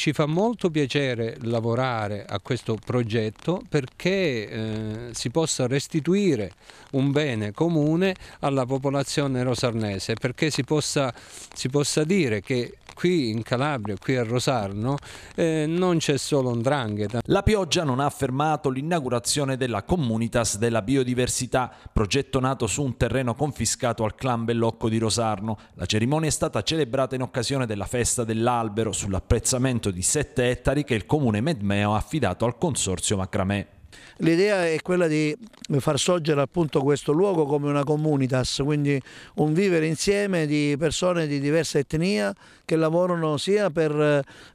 ci fa molto piacere lavorare a questo progetto perché eh, si possa restituire un bene comune alla popolazione rosarnese, perché si possa, si possa dire che qui in Calabria, qui a Rosarno, eh, non c'è solo un drangheta. La pioggia non ha fermato l'inaugurazione della Comunitas della Biodiversità, progetto nato su un terreno confiscato al clan Bellocco di Rosarno. La cerimonia è stata celebrata in occasione della festa dell'albero sull'apprezzamento di 7 ettari che il comune Medmeo ha affidato al consorzio Macramè. L'idea è quella di far sorgere appunto questo luogo come una comunitas, quindi un vivere insieme di persone di diversa etnia che lavorano sia per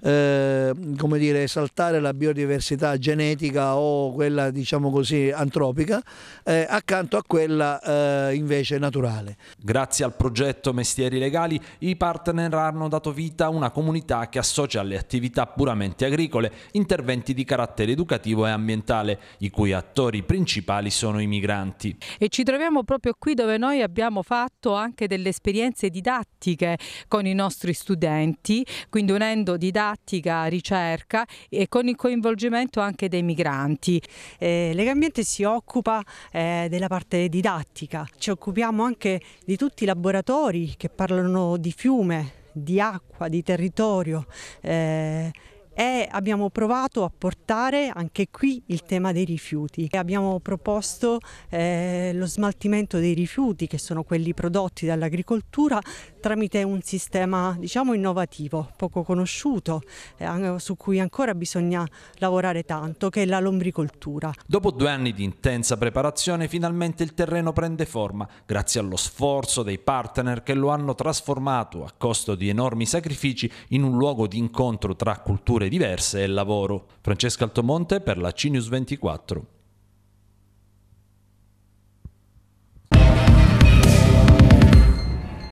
eh, dire, esaltare la biodiversità genetica o quella diciamo così antropica eh, accanto a quella eh, invece naturale. Grazie al progetto Mestieri Legali i partner hanno dato vita a una comunità che associa alle attività puramente agricole interventi di carattere educativo e ambientale i cui attori principali sono i migranti. E ci troviamo proprio qui dove noi abbiamo fatto anche delle esperienze didattiche con i nostri studenti, quindi unendo didattica, ricerca e con il coinvolgimento anche dei migranti. Eh, Legambiente si occupa eh, della parte didattica, ci occupiamo anche di tutti i laboratori che parlano di fiume, di acqua, di territorio. Eh, e abbiamo provato a portare anche qui il tema dei rifiuti. Abbiamo proposto eh, lo smaltimento dei rifiuti che sono quelli prodotti dall'agricoltura tramite un sistema diciamo innovativo, poco conosciuto, eh, su cui ancora bisogna lavorare tanto, che è la lombricoltura. Dopo due anni di intensa preparazione finalmente il terreno prende forma grazie allo sforzo dei partner che lo hanno trasformato a costo di enormi sacrifici in un luogo di incontro tra culture ore diverse e lavoro. Francesca Altomonte per la CNews 24.